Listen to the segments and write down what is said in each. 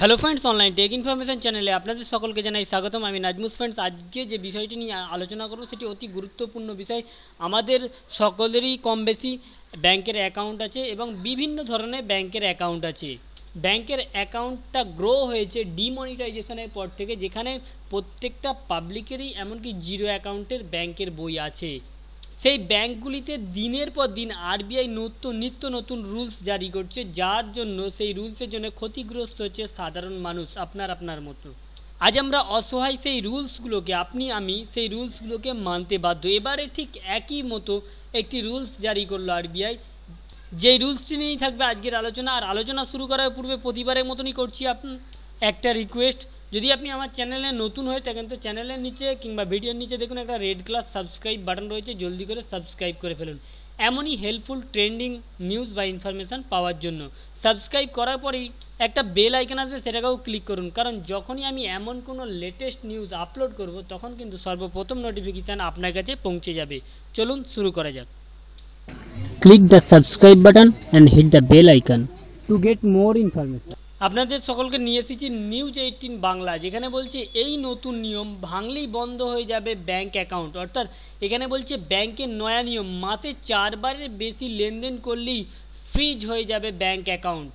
hello friends online tech information চ্যানেলে আপনাদের সকলকে জানাই স্বাগতম আমি নাজমুস ফ্রেন্ডস আজকে যে বিষয়টি নিয়ে আলোচনা করব সেটি অতি গুরুত্বপূর্ণ বিষয় আমাদের সকলেরই কম বেশি ব্যাংকের অ্যাকাউন্ট আছে এবং বিভিন্ন ধরনের ব্যাংকের অ্যাকাউন্ট আছে ব্যাংকের অ্যাকাউন্টটা গ্রো হয়েছে ডিমনিটাইজেশনের পর থেকে যেখানে প্রত্যেকটা পাবলিকেরই এমনকি জিরো অ্যাকাউন্টের ব্যাংকের বই আছে সেই ব্যাংকগুলিতে দিনের পর দিন আরবিআই নতুন নিত্য নতুন রুলস জারি করছে যার জন্য সেই রুলসের জন্য ক্ষতিগ্রস্ত হচ্ছে সাধারণ মানুষ আপনার আপনার মতো আজ আমরা অসহায় সেই রুলসগুলোকে আপনি আমি সেই রুলসগুলোকে মানতে বাধ্য এবারে ঠিক একই মতো একটি রুলস জারি করলো আরবিআই যে রুলসটি নিয়েই থাকবে আজকের আলোচনা আর আলোচনা শুরু করার পূর্বে প্রতিবারের মতনই করছি আপনি একটা রিকোয়েস্ট যদি আপনি আমার চ্যানেলে নতুন হয়ে থাকেন তো চ্যানেলের নিচে কিংবা ভিডিওর নিচে দেখুন একটা রেড ক্লাস সাবস্ক্রাইব বাটন রয়েছে জলদি করে সাবস্ক্রাইব করে ফেলুন এমনই হেল্পফুল ট্রেন্ডিং নিউজ বা ইনফরমেশান পাওয়ার জন্য সাবস্ক্রাইব করার পরেই একটা বেল আইকন আছে সেটাকেও ক্লিক করুন কারণ যখনই আমি এমন কোনো লেটেস্ট নিউজ আপলোড করব তখন কিন্তু সর্বপ্রথম নোটিফিকেশান আপনার কাছে পৌঁছে যাবে চলুন শুরু করা যাক click the subscribe button and hit the bell icon to get more information আপনাদের সকলকে নিয়ে এসেছি নিউজ এইটিন বাংলা যেখানে বলছে এই নতুন নিয়ম ভাঙলেই বন্ধ হয়ে যাবে ব্যাংক অ্যাকাউন্ট অর্থাৎ এখানে বলছে ব্যাংকের নয়া নিয়ম মাসে চারবারের বেশি লেনদেন করলেই ফ্রিজ হয়ে যাবে ব্যাংক অ্যাকাউন্ট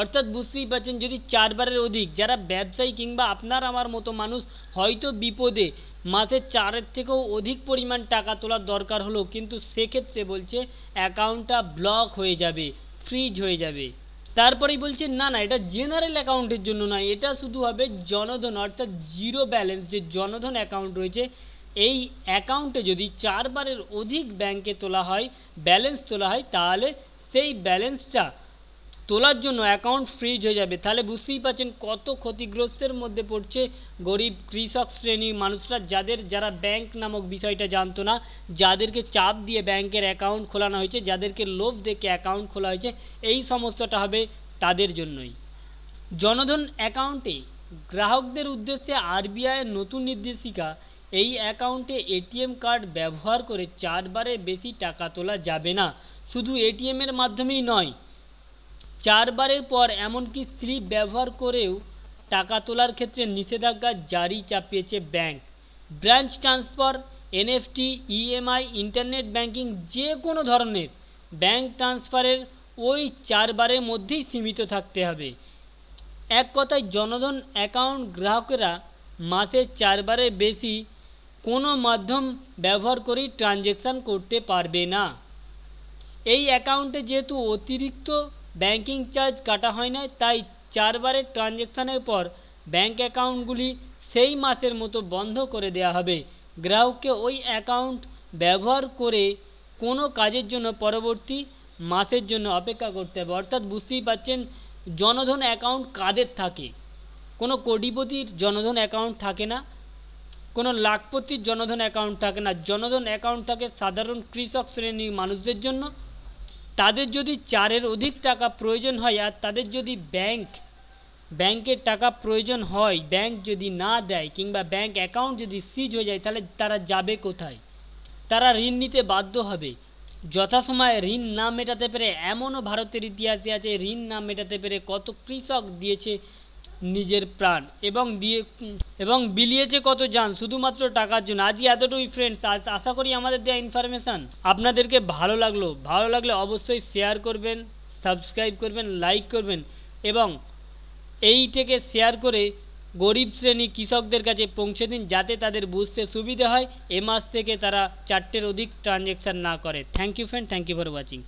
অর্থাৎ বুঝতেই পারছেন যদি চারবারের অধিক যারা ব্যবসায়ী কিংবা আপনার আমার মতো মানুষ হয়তো বিপদে মাসে চারের থেকেও অধিক পরিমাণ টাকা তোলার দরকার হলো কিন্তু সেক্ষেত্রে বলছে অ্যাকাউন্টটা ব্লক হয়ে যাবে ফ্রিজ হয়ে যাবে তারপরেই বলছে না না এটা জেনারেল অ্যাকাউন্টের জন্য নয় এটা শুধু হবে জনধন অর্থাৎ জিরো ব্যালেন্স যে জনধন অ্যাকাউন্ট রয়েছে এই অ্যাকাউন্টে যদি চারবারের অধিক ব্যাংকে তোলা হয় ব্যালেন্স তোলা হয় তাহলে সেই ব্যালেন্সটা তোলার জন্য অ্যাকাউন্ট ফ্রিজ হয়ে যাবে তাহলে বুঝতেই পারছেন কত ক্ষতিগ্রস্তের মধ্যে পড়ছে গরিব কৃষক শ্রেণীর মানুষরা যাদের যারা ব্যাংক নামক বিষয়টা জানতো না যাদেরকে চাপ দিয়ে ব্যাংকের অ্যাকাউন্ট খোলানো হয়েছে যাদেরকে লোভ দেখে অ্যাকাউন্ট খোলা হয়েছে এই সমস্যাটা হবে তাদের জন্যই জনধন অ্যাকাউন্টে গ্রাহকদের উদ্দেশ্যে আরবিআইয়ের নতুন নির্দেশিকা এই অ্যাকাউন্টে এটিএম কার্ড ব্যবহার করে চারবারের বেশি টাকা তোলা যাবে না শুধু এটিএমের মাধ্যমেই নয় চারবারের পর এমনকি স্লিপ ব্যবহার করেও টাকা তোলার ক্ষেত্রে নিষেধাজ্ঞা জারি চাপিয়েছে bank branch transfer NFT EMI internet banking যে কোনো ধরনের ব্যাংক ট্রান্সফারের ওই চারবারের মধ্যেই সীমিত থাকতে হবে এক কথায় জনধন অ্যাকাউন্ট গ্রাহকেরা মাসে চারবারের বেশি কোনো মাধ্যম ব্যবহার করেই ট্রানজেকশান করতে পারবে না এই অ্যাকাউন্টে যেহেতু অতিরিক্ত ব্যাংকিং চার্জ কাটা হয় না তাই চারবারের ট্রানজ্যাকশানের পর ব্যাঙ্ক অ্যাকাউন্টগুলি সেই মাসের মতো বন্ধ করে দেয়া হবে গ্রাহককে ওই অ্যাকাউন্ট ব্যবহার করে কোনো কাজের জন্য পরবর্তী মাসের জন্য অপেক্ষা করতে হবে অর্থাৎ বুঝতেই পাচ্ছেন জনধন অ্যাকাউন্ট কাদের থাকে কোনো কোটিপতির জনধন অ্যাকাউন্ট থাকে না কোনো লাখপতির জনধন অ্যাকাউন্ট থাকে না জনধন অ্যাকাউন্ট থাকে সাধারণ কৃষক শ্রেণীর মানুষদের জন্য তাদের যদি চারের অধিক টাকা প্রয়োজন হয় আর তাদের যদি ব্যাংক ব্যাংকের টাকা প্রয়োজন হয় ব্যাংক যদি না দেয় কিংবা ব্যাংক অ্যাকাউন্ট যদি সিজ হয়ে যায় তাহলে তারা যাবে কোথায় তারা ঋণ নিতে বাধ্য হবে যথাসময়ে ঋণ না মেটাতে পেরে এমনও ভারতের ইতিহাসে আছে ঋণ না মেটাতে পেরে কত কৃষক দিয়েছে নিজের প্রাণ এবং দিয়ে এবং বিলিয়েছে কত যান শুধুমাত্র টাকার জন্য আজই এতটুকুই ফ্রেন্ডস আজ আশা করি আমাদের দেওয়া ইনফরমেশান আপনাদেরকে ভালো লাগলো ভালো লাগলে অবশ্যই শেয়ার করবেন সাবস্ক্রাইব করবেন লাইক করবেন এবং এই থেকে শেয়ার করে গরিব শ্রেণী কৃষকদের কাছে পৌঁছে দিন যাতে তাদের বুঝতে সুবিধা হয় এ মাস থেকে তারা চারটের অধিক ট্রানজ্যাকশান না করে thank you friend thank you for watching